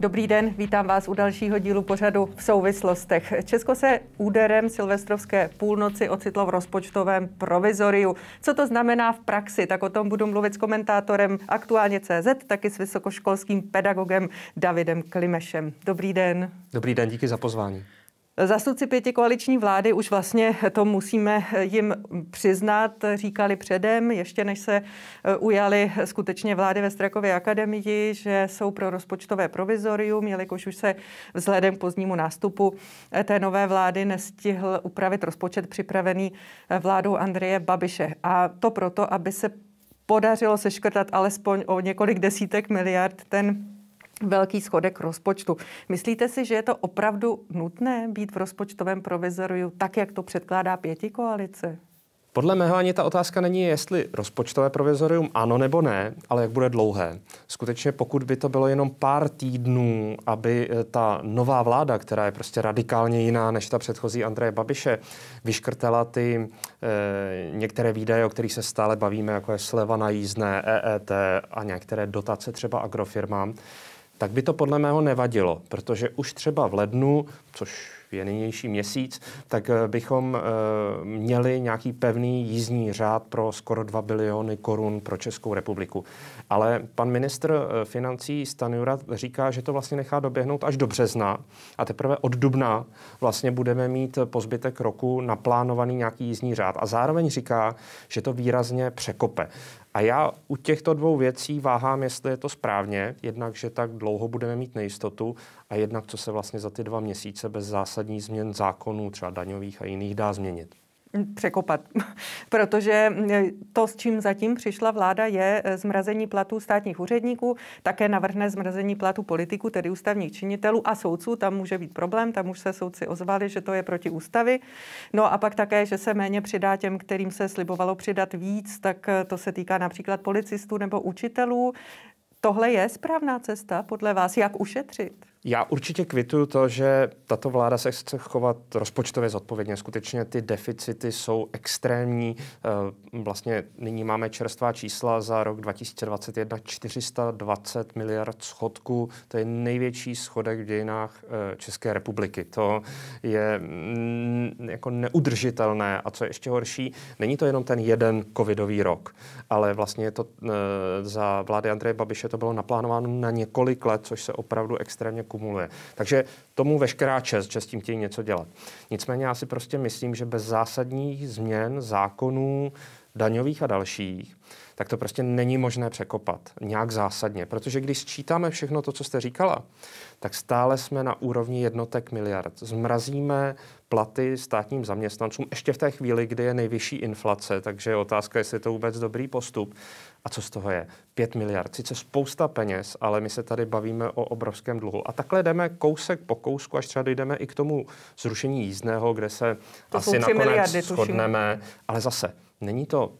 Dobrý den, vítám vás u dalšího dílu pořadu v souvislostech. Česko se úderem silvestrovské půlnoci ocitlo v rozpočtovém provizoriu. Co to znamená v praxi, tak o tom budu mluvit s komentátorem Aktuálně CZ, taky s vysokoškolským pedagogem Davidem Klimešem. Dobrý den. Dobrý den, díky za pozvání. Zastupci pěti koaliční vlády už vlastně to musíme jim přiznat, říkali předem, ještě než se eh, ujali skutečně vlády ve Strakově akademii, že jsou pro rozpočtové provizorium, jelikož už se vzhledem k pozdnímu nástupu eh, té nové vlády nestihl upravit rozpočet připravený eh, vládou Andreje Babiše. A to proto, aby se podařilo seškrtat alespoň o několik desítek miliard ten velký schodek rozpočtu. Myslíte si, že je to opravdu nutné být v rozpočtovém provizoriu tak, jak to předkládá pěti koalice? Podle mého ani ta otázka není, jestli rozpočtové provizorium ano nebo ne, ale jak bude dlouhé. Skutečně pokud by to bylo jenom pár týdnů, aby eh, ta nová vláda, která je prostě radikálně jiná než ta předchozí Andreje Babiše, vyškrtela ty e, některé výdaje, o kterých se stále bavíme, jako je sleva na jízdné, EET a některé dotace třeba agrofirmám, tak by to podle mého nevadilo, protože už třeba v lednu, což je nynější měsíc, tak eh, bychom eh, měli nějaký pevný jízdní řád pro skoro 2 biliony korun pro Českou republiku. Ale pan ministr eh, financí Stanjura říká, že to vlastně nechá doběhnout až do března a teprve od dubna vlastně budeme mít po zbytek roku naplánovaný nějaký jízdní řád. A zároveň říká, že to výrazně překope. A já u těchto dvou věcí váhám, jestli je to správně, jednak, že tak dlouho budeme mít nejistotu a jednak, co se vlastně za ty dva měsíce bez zásadních změn zákonů, třeba daňových a jiných, dá změnit překopat. Protože mm, to, s čím zatím přišla vláda, je eh, zmrazení platů státních úředníků, také navrhne zmrazení platů politiků, tedy ústavních činitelů a soudců. Tam může být problém, tam už se soudci ozvali, že to je proti ústavy. No a pak také, že se méně přidá těm, kterým se slibovalo přidat víc, tak eh, to se týká například policistů nebo učitelů. Tohle je správná cesta podle vás, jak ušetřit? Já určitě kvituju to, že tato vláda se chce chovat rozpočtově zodpovědně. Skutečně ty deficity jsou extrémní. Eh, vlastně nyní máme čerstvá čísla za rok 2021 420 miliard schodku. To je největší schodek v dějinách eh, České republiky. To je jako neudržitelné a co je ještě horší, není to jenom ten jeden covidový rok, ale vlastně je to eh, za vlády Andreje Babiše to bylo naplánováno na několik let, což se opravdu extrémně kumuluje. Takže tomu veškerá čest, že s tím chtějí něco dělat. Nicméně já si prostě myslím, že bez zásadních změn zákonů, daňových a dalších, tak to prostě není možné překopat nějak zásadně. Protože když sčítáme všechno to, co jste říkala, tak stále jsme na úrovni jednotek miliard. Zmrazíme platy státním zaměstnancům ještě v té chvíli, kdy je nejvyšší inflace, takže je otázka, jestli je to vůbec dobrý postup. A co z toho je? 5 miliard. Sice spousta peněz, ale my se tady bavíme o obrovském dluhu. A takhle jdeme kousek po kousku, až třeba dojdeme i k tomu zrušení jízdného, kde se to asi nakonec miliardy, shodneme. Tuším. Ale zase, není to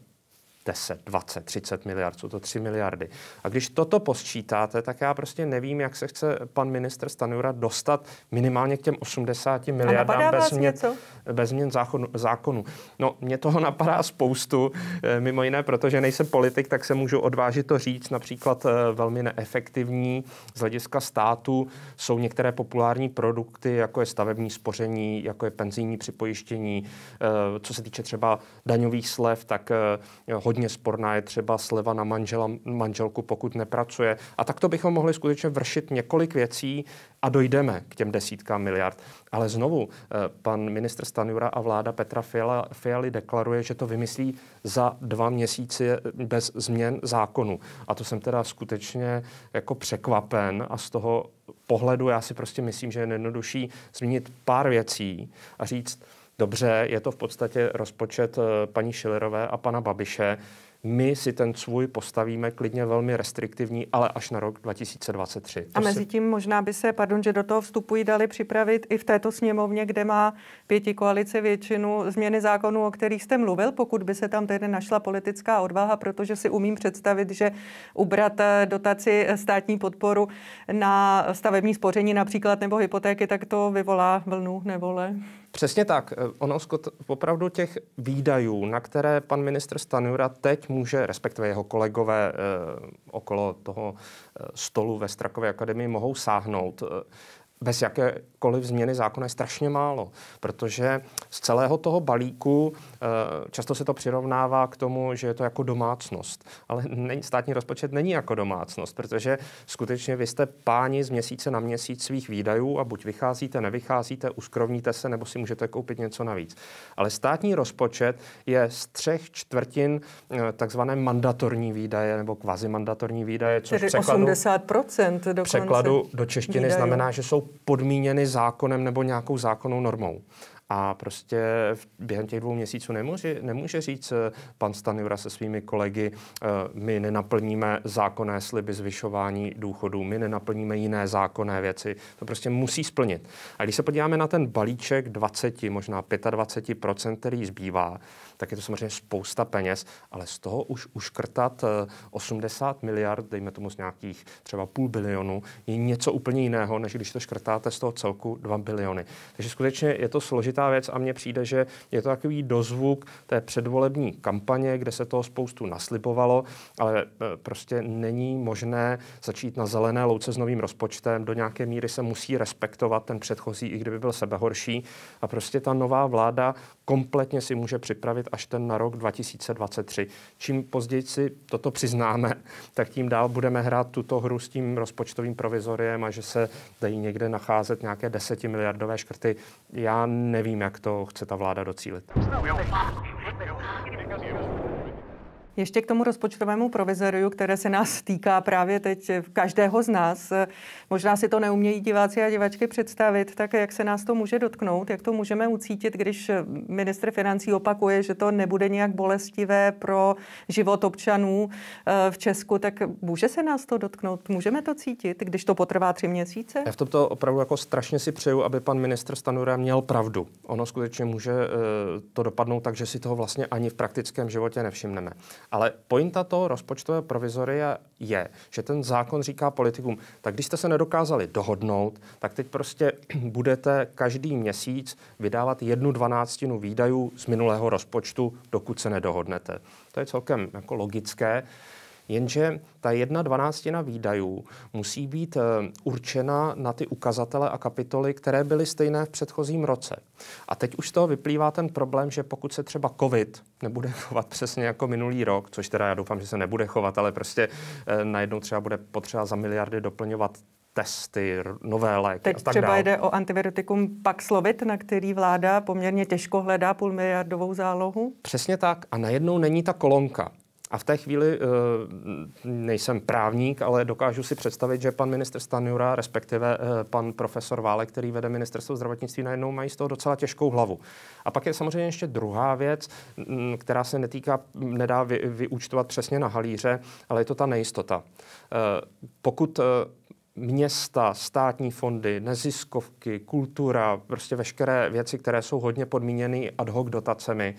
10, 20, 30 miliard, jsou to 3 miliardy. A když toto posčítáte, tak já prostě nevím, jak se chce pan minister Stanura dostat minimálně k těm 80 miliardám bez změn, bez změn zákonu, zákonu. No, mě toho napadá spoustu, eh, mimo jiné, protože nejsem politik, tak se můžu odvážit to říct, například eh, velmi neefektivní z hlediska státu jsou některé populární produkty, jako je stavební spoření, jako je penzijní připojištění, eh, co se týče třeba daňových slev, tak hodně sporná je třeba sleva na manžela, manželku, pokud nepracuje. A takto bychom mohli skutečně vršit několik věcí, a dojdeme k těm desítkám miliard. Ale znovu, eh, pan ministr Stanjura a vláda Petra Fiala, Fialy deklaruje, že to vymyslí za dva měsíce bez změn zákonu. A to jsem teda skutečně jako překvapen a z toho pohledu já si prostě myslím, že je jednodušší změnit pár věcí a říct, dobře, je to v podstatě rozpočet eh, paní Šilerové a pana Babiše, my si ten svůj postavíme klidně velmi restriktivní, ale až na rok 2023. To a mezi tím možná by se, pardon, že do toho vstupují dali připravit i v této sněmovně, kde má pěti koalice většinu změny zákonů, o kterých jste mluvil, pokud by se tam tedy našla politická odvaha, protože si umím představit, že ubrat eh, dotaci eh, státní podporu na stavební spoření například nebo hypotéky, tak to vyvolá vlnu nevole. Přesně tak. Eh, ono opravdu těch výdajů, na které pan ministr Stanura teď může, respektive jeho kolegové eh, okolo toho eh, stolu ve Strakové akademii mohou sáhnout, eh, bez jakékoliv změny zákona je strašně málo, protože z celého toho balíku eh, často se to přirovnává k tomu, že je to jako domácnost. Ale státní rozpočet není jako domácnost, protože skutečně vy jste páni z měsíce na měsíc svých výdajů a buď vycházíte, nevycházíte, uskrovníte se nebo si můžete koupit něco navíc. Ale státní rozpočet je z třech čtvrtin eh, takzvané mandatorní výdaje nebo kvazimandatorní výdaje, což překladu, 80% dokonce překladu do češtiny výdajů. znamená, že jsou podmíněny zákonem nebo nějakou zákonnou normou. A prostě během těch dvou měsíců nemůže, nemůže říct eh, pan Stanjura se svými kolegy, eh, my nenaplníme zákonné sliby zvyšování důchodů, my nenaplníme jiné zákonné věci. To prostě musí splnit. A když se podíváme na ten balíček 20, možná 25%, který zbývá, tak je to samozřejmě spousta peněz, ale z toho už uškrtat 80 eh, miliard, dejme tomu z nějakých třeba půl bilionu, je něco úplně jiného, než když to škrtáte z toho celku 2 biliony. Takže skutečně je to složitá věc a mně přijde, že je to takový dozvuk té předvolební kampaně, kde se toho spoustu naslibovalo, ale eh, prostě není možné začít na zelené louce s novým rozpočtem. Do nějaké míry se musí respektovat ten předchozí, i kdyby byl sebehorší. A prostě ta nová vláda kompletně si může připravit až ten na rok 2023. Čím později si toto přiznáme, tak tím dál budeme hrát tuto hru s tím rozpočtovým provizoriem a že se dají někde nacházet nějaké desetimiliardové škrty. Já nevím, jak to chce ta vláda docílit. Ještě k tomu rozpočtovému provizoriu, které se nás týká právě teď každého z nás. Možná si to neumějí diváci a divačky představit, tak jak se nás to může dotknout, jak to můžeme ucítit, když ministr financí opakuje, že to nebude nějak bolestivé pro život občanů eh, v Česku, tak může se nás to dotknout, můžeme to cítit, když to potrvá tři měsíce? Já v tomto opravdu jako strašně si přeju, aby pan ministr Stanura měl pravdu. Ono skutečně může eh, to dopadnout tak, že si toho vlastně ani v praktickém životě nevšimneme. Ale pointa toho rozpočtové provizoria je, že ten zákon říká politikům, tak když jste se nedokázali dohodnout, tak teď prostě budete každý měsíc vydávat jednu dvanáctinu výdajů z minulého rozpočtu, dokud se nedohodnete. To je celkem jako logické. Jenže ta jedna dvanáctina výdajů musí být eh, určena na ty ukazatele a kapitoly, které byly stejné v předchozím roce. A teď už z toho vyplývá ten problém, že pokud se třeba COVID nebude chovat přesně jako minulý rok, což teda já doufám, že se nebude chovat, ale prostě eh, najednou třeba bude potřeba za miliardy doplňovat testy, nové léky Teď a tak třeba dál. jde o antivirotikum Paxlovit, na který vláda poměrně těžko hledá půlmiliardovou zálohu? Přesně tak. A najednou není ta kolonka. A v té chvíli eh, nejsem právník, ale dokážu si představit, že pan minister Stanjura, respektive eh, pan profesor Válek, který vede ministerstvo zdravotnictví, najednou mají z toho docela těžkou hlavu. A pak je samozřejmě ještě druhá věc, mm, která se netýká, nedá vy, vyúčtovat přesně na halíře, ale je to ta nejistota. Eh, pokud města, státní fondy, neziskovky, kultura, prostě veškeré věci, které jsou hodně podmíněny ad hoc dotacemi,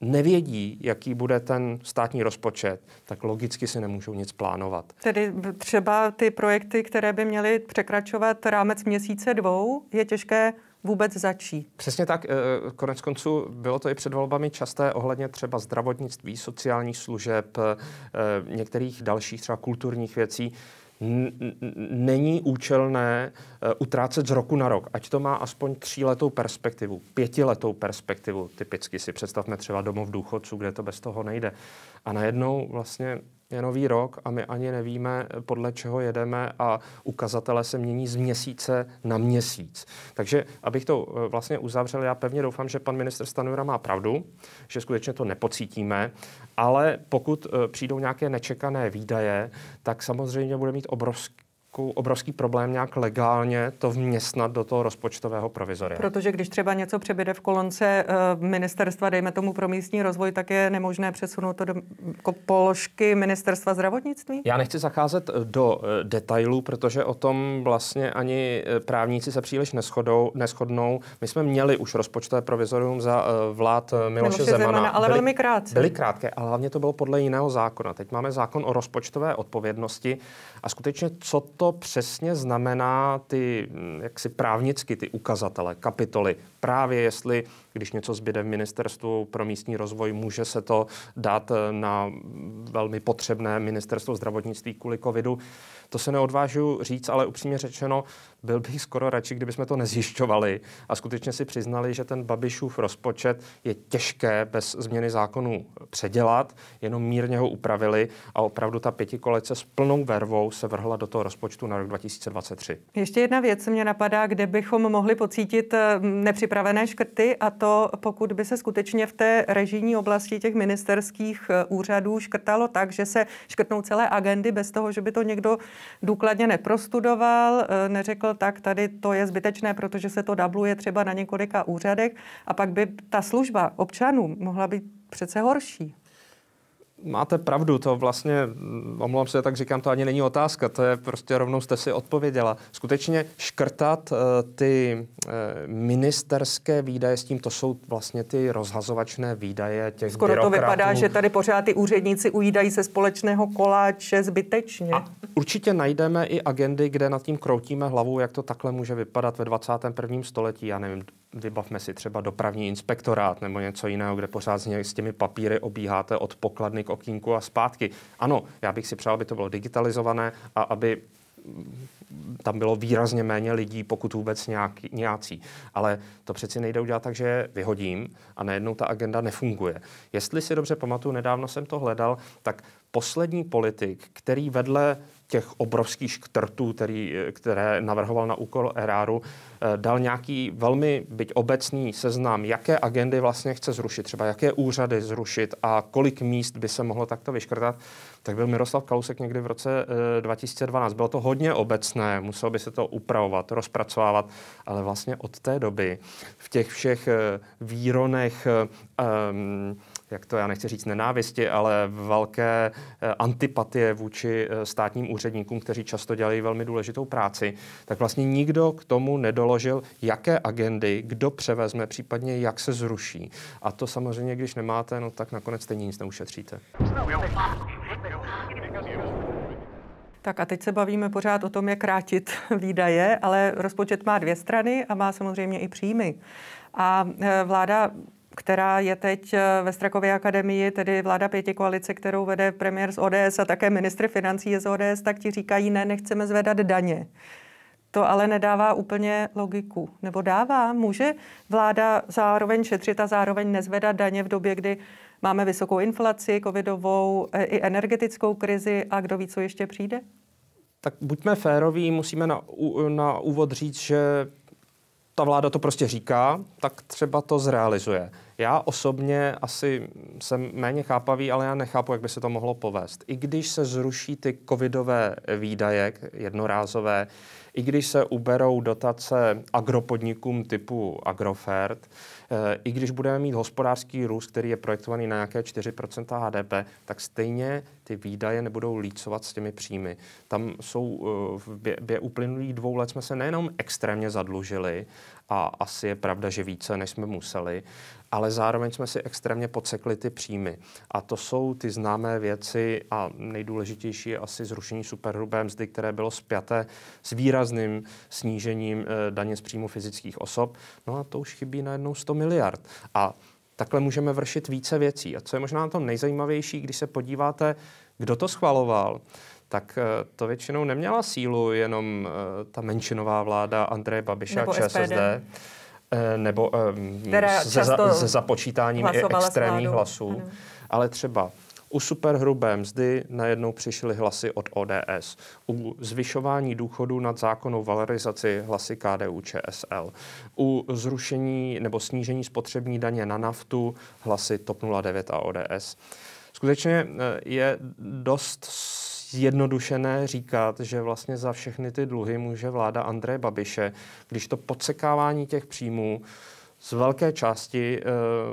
nevědí, jaký bude ten státní rozpočet, tak logicky si nemůžou nic plánovat. Tedy třeba ty projekty, které by měly překračovat rámec měsíce dvou, je těžké vůbec začít. Přesně tak. Eh, konec konců bylo to i před volbami časté ohledně třeba zdravotnictví, sociálních služeb, eh, některých dalších třeba kulturních věcí není účelné eh, utrácet z roku na rok, ať to má aspoň tříletou perspektivu, pětiletou perspektivu. Typicky si představme třeba domov důchodců, kde to bez toho nejde. A najednou vlastně je nový rok a my ani nevíme, podle čeho jedeme a ukazatele se mění z měsíce na měsíc. Takže abych to eh, vlastně uzavřel, já pevně doufám, že pan minister Stanura má pravdu, že skutečně to nepocítíme, ale pokud eh, přijdou nějaké nečekané výdaje, tak samozřejmě bude mít obrovský obrovskou, jako obrovský problém nějak legálně to vměstnat do toho rozpočtového provizoria. Protože když třeba něco přebyde v kolonce eh, ministerstva, dejme tomu pro místní rozvoj, tak je nemožné přesunout to do jako položky ministerstva zdravotnictví? Já nechci zacházet eh, do eh, detailů, protože o tom vlastně ani právníci se příliš neschodou, neschodnou. My jsme měli už rozpočtové provizorium za vlád Miloše, Miloše Zemana. Zemana ale byly, velmi krátce. Byly krátké, ale hlavně to bylo podle jiného zákona. Teď máme zákon o rozpočtové odpovědnosti a skutečně, co to co přesně znamená ty mm, jaksi právnicky ty ukazatele, kapitoly. Právě jestli když něco zbyde v ministerstvu pro místní rozvoj, může se to dát eh, na velmi potřebné ministerstvo zdravotnictví kvůli covidu. To se neodvážu říct, ale upřímně řečeno, byl bych skoro radši, kdybychom to nezjišťovali a skutečně si přiznali, že ten Babišův rozpočet je těžké bez změny zákonů předělat, jenom mírně ho upravili a opravdu ta pětikolece s plnou vervou se vrhla do toho rozpočtu na rok 2023. Ještě jedna věc mě napadá, kde bychom mohli pocítit eh, nepřipravené škrty a to to, pokud by se skutečně v té režijní oblasti těch ministerských eh, úřadů škrtalo tak, že se škrtnou celé agendy bez toho, že by to někdo důkladně neprostudoval, eh, neřekl tak, tady to je zbytečné, protože se to dabluje třeba na několika úřadech a pak by ta služba občanům mohla být přece horší. Máte pravdu, to vlastně, omlouvám se, tak říkám, to ani není otázka, to je prostě rovnou jste si odpověděla. Skutečně škrtat uh, ty uh, ministerské výdaje s tím, to jsou vlastně ty rozhazovačné výdaje těch Skoro byrokratů. to vypadá, že tady pořád ty úředníci ujídají se společného koláče zbytečně. A určitě najdeme i agendy, kde nad tím kroutíme hlavou, jak to takhle může vypadat ve 21. století, já nevím, vybavme si třeba dopravní inspektorát nebo něco jiného, kde pořád s těmi papíry obíháte od pokladny k okýnku a zpátky. Ano, já bych si přál, aby to bylo digitalizované a aby mm, tam bylo výrazně méně lidí, pokud vůbec nějaký, nějací. Ale to přeci nejde udělat tak, že je vyhodím a najednou ta agenda nefunguje. Jestli si dobře pamatuju, nedávno jsem to hledal, tak poslední politik, který vedle těch obrovských škrtů, který, které navrhoval na úkol eráru, eh, dal nějaký velmi byť obecný seznam, jaké agendy vlastně chce zrušit, třeba jaké úřady zrušit a kolik míst by se mohlo takto vyškrtat, tak byl Miroslav Kalousek někdy v roce 2012. Eh, Bylo to hodně obecné, muselo by se to upravovat, rozpracovávat, ale vlastně od té doby v těch všech eh, výronech um, jak to já nechci říct nenávisti, ale velké eh, antipatie vůči eh, státním úředníkům, kteří často dělají velmi důležitou práci, tak vlastně nikdo k tomu nedoložil, jaké agendy, kdo převezme, případně jak se zruší. A to samozřejmě, když nemáte, no tak nakonec stejně nic neušetříte. Tak a teď se bavíme pořád o tom, jak krátit výdaje, ale rozpočet má dvě strany a má samozřejmě i příjmy. A eh, vláda která je teď eh, ve Strakově akademii, tedy vláda pěti koalice, kterou vede premiér z ODS a také ministr financí je z ODS, tak ti říkají, ne, nechceme zvedat daně. To ale nedává úplně logiku. Nebo dává? Může vláda zároveň šetřit a zároveň nezvedat daně v době, kdy máme vysokou inflaci, covidovou eh, i energetickou krizi a kdo ví, co ještě přijde? Tak buďme féroví, musíme na, na úvod říct, že ta vláda to prostě říká, tak třeba to zrealizuje. Já osobně asi jsem méně chápavý, ale já nechápu, jak by se to mohlo povést. I když se zruší ty covidové výdaje jednorázové, i když se uberou dotace agropodnikům typu Agrofert, eh, i když budeme mít hospodářský růst, který je projektovaný na nějaké 4% HDP, tak stejně ty výdaje nebudou lícovat s těmi příjmy. Tam jsou eh, v bě, bě uplynulých dvou let jsme se nejenom extrémně zadlužili, a asi je pravda, že více, než jsme museli, ale zároveň jsme si extrémně podsekli ty příjmy. A to jsou ty známé věci a nejdůležitější je asi zrušení superhrubé mzdy, které bylo spjaté s výrazným snížením eh, daně z příjmu fyzických osob. No a to už chybí najednou 100 miliard. A takhle můžeme vršit více věcí. A co je možná na tom nejzajímavější, když se podíváte, kdo to schvaloval, tak eh, to většinou neměla sílu jenom eh, ta menšinová vláda Andreje Babiša a ČSSD. SPD. Eh, nebo Která se, za, se započítáním i extrémních hlasů. Ano. Ale třeba u superhrubé mzdy najednou přišly hlasy od ODS. U zvyšování důchodu nad zákonou valorizaci hlasy KDU ČSL. U zrušení nebo snížení spotřební daně na naftu hlasy TOP 09 a ODS. Skutečně je dost zjednodušené říkat, že vlastně za všechny ty dluhy může vláda Andreje Babiše, když to podsekávání těch příjmů z velké části eh,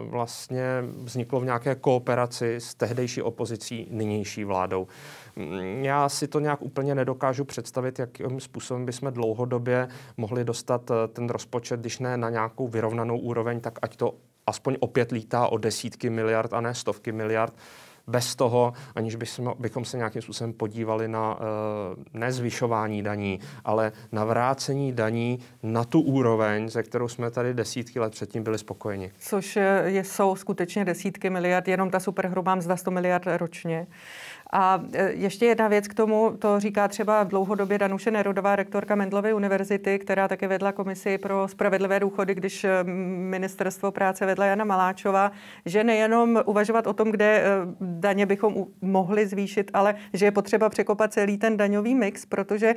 vlastně vzniklo v nějaké kooperaci s tehdejší opozicí, nynější vládou. Mm, já si to nějak úplně nedokážu představit, jakým způsobem bychom dlouhodobě mohli dostat eh, ten rozpočet, když ne na nějakou vyrovnanou úroveň, tak ať to aspoň opět lítá o desítky miliard a ne stovky miliard bez toho, aniž bychom se nějakým způsobem podívali na eh, nezvyšování daní, ale na vrácení daní na tu úroveň, ze kterou jsme tady desítky let předtím byli spokojeni. Což eh, je, jsou skutečně desítky miliard, jenom ta superhrubá mzda 100 miliard ročně. A e, ještě jedna věc k tomu, to říká třeba dlouhodobě Danuše Nerudová, rektorka Mendlovy univerzity, která také vedla komisi pro spravedlivé důchody, když e, ministerstvo práce vedla Jana Maláčová, že nejenom uvažovat o tom, kde e, daně bychom mohli zvýšit, ale že je potřeba překopat celý ten daňový mix, protože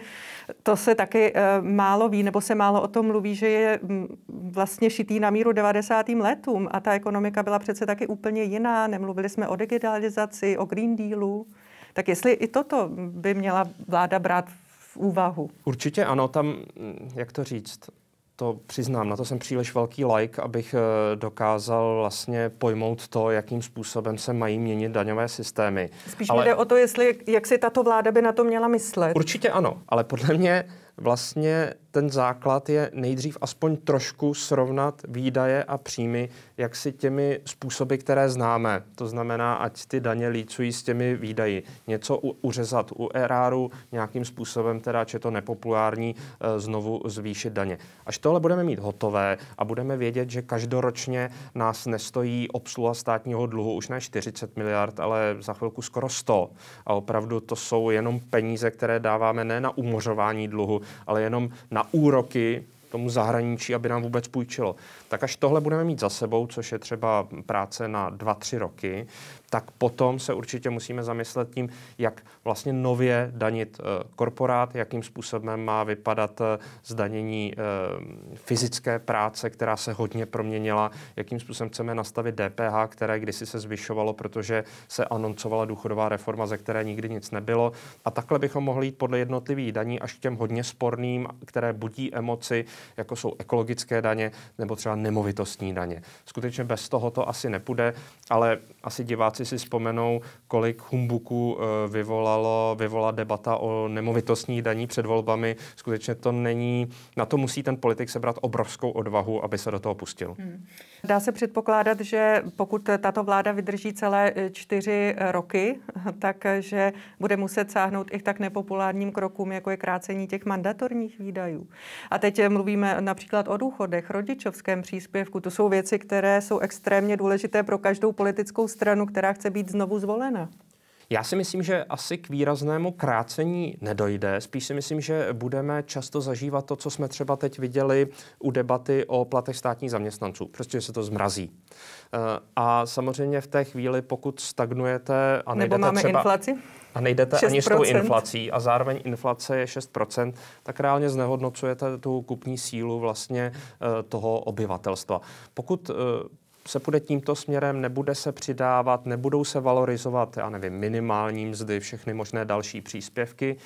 to se taky málo ví, nebo se málo o tom mluví, že je vlastně šitý na míru 90. letům a ta ekonomika byla přece taky úplně jiná. Nemluvili jsme o digitalizaci, o Green Dealu. Tak jestli i toto by měla vláda brát v úvahu? Určitě ano, tam, jak to říct, to přiznám, na to jsem příliš velký like, abych eh, dokázal vlastně pojmout to, jakým způsobem se mají měnit daňové systémy. Spíš ale... jde o to, jestli, jak si tato vláda by na to měla myslet. Určitě ano, ale podle mě vlastně ten základ je nejdřív aspoň trošku srovnat výdaje a příjmy, jak si těmi způsoby, které známe. To znamená, ať ty daně lícují s těmi výdaji. Něco u, uřezat u eráru, nějakým způsobem, teda, či je to nepopulární, eh, znovu zvýšit daně. Až tohle budeme mít hotové a budeme vědět, že každoročně nás nestojí obsluha státního dluhu už ne 40 miliard, ale za chvilku skoro 100. A opravdu to jsou jenom peníze, které dáváme ne na umořování dluhu, ale jenom na úroky tomu zahraničí, aby nám vůbec půjčilo. Tak až tohle budeme mít za sebou, což je třeba práce na 2-3 roky, tak potom se určitě musíme zamyslet tím, jak vlastně nově danit eh, korporát, jakým způsobem má vypadat eh, zdanění eh, fyzické práce, která se hodně proměnila, jakým způsobem chceme nastavit DPH, které kdysi se zvyšovalo, protože se anoncovala důchodová reforma, ze které nikdy nic nebylo. A takhle bychom mohli jít podle jednotlivých daní až k těm hodně sporným, které budí emoci, jako jsou ekologické daně nebo třeba nemovitostní daně. Skutečně bez toho to asi nepůjde, ale asi diváci diváci si vzpomenou, kolik humbuku eh, vyvolalo, vyvolala debata o nemovitostní daní před volbami. Skutečně to není, na to musí ten politik sebrat obrovskou odvahu, aby se do toho pustil. Hmm. Dá se předpokládat, že pokud tato vláda vydrží celé eh, čtyři eh, roky, takže bude muset sáhnout i tak nepopulárním krokům, jako je krácení těch mandatorních výdajů. A teď mluvíme například o důchodech, rodičovském příspěvku. To jsou věci, které jsou extrémně důležité pro každou politickou stranu, která která chce být znovu zvolena? Já si myslím, že asi k výraznému krácení nedojde. Spíš si myslím, že budeme často zažívat to, co jsme třeba teď viděli u debaty o platech státních zaměstnanců. Prostě se to zmrazí. Eh, a samozřejmě v té chvíli, pokud stagnujete a nejdete Nebo máme třeba... inflaci? a nejdete 6%. ani s tou inflací a zároveň inflace je 6%, tak reálně znehodnocujete tu kupní sílu vlastně eh, toho obyvatelstva. Pokud eh, se půjde tímto směrem, nebude se přidávat, nebudou se valorizovat, já nevím, minimální mzdy, všechny možné další příspěvky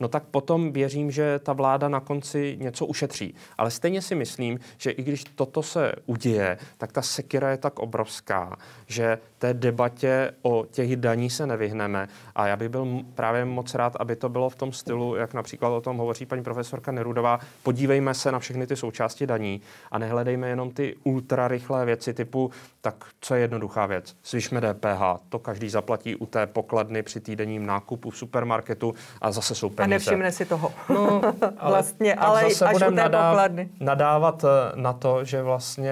no tak potom věřím, že ta vláda na konci něco ušetří. Ale stejně si myslím, že i když toto se uděje, tak ta sekira je tak obrovská, že té debatě o těch daní se nevyhneme. A já bych byl právě moc rád, aby to bylo v tom stylu, jak například o tom hovoří paní profesorka Nerudová, podívejme se na všechny ty součásti daní a nehledejme jenom ty ultrarychlé věci typu, tak co je jednoduchá věc? Svišme DPH, to každý zaplatí u té pokladny při týdenním nákupu v supermarketu a zase jsou peníze. Nevšimne si toho. No, ale vlastně, ale zase až u té nadáv- pokladny. nadávat eh, na to, že vlastně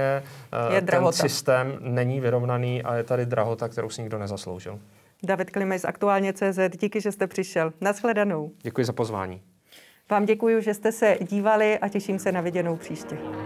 eh, je ten drahota. systém není vyrovnaný a je tady drahota, kterou si nikdo nezasloužil. David Klimej z Aktuálně CZ, díky, že jste přišel. Naschledanou. Děkuji za pozvání. Vám děkuji, že jste se dívali a těším se na viděnou příště.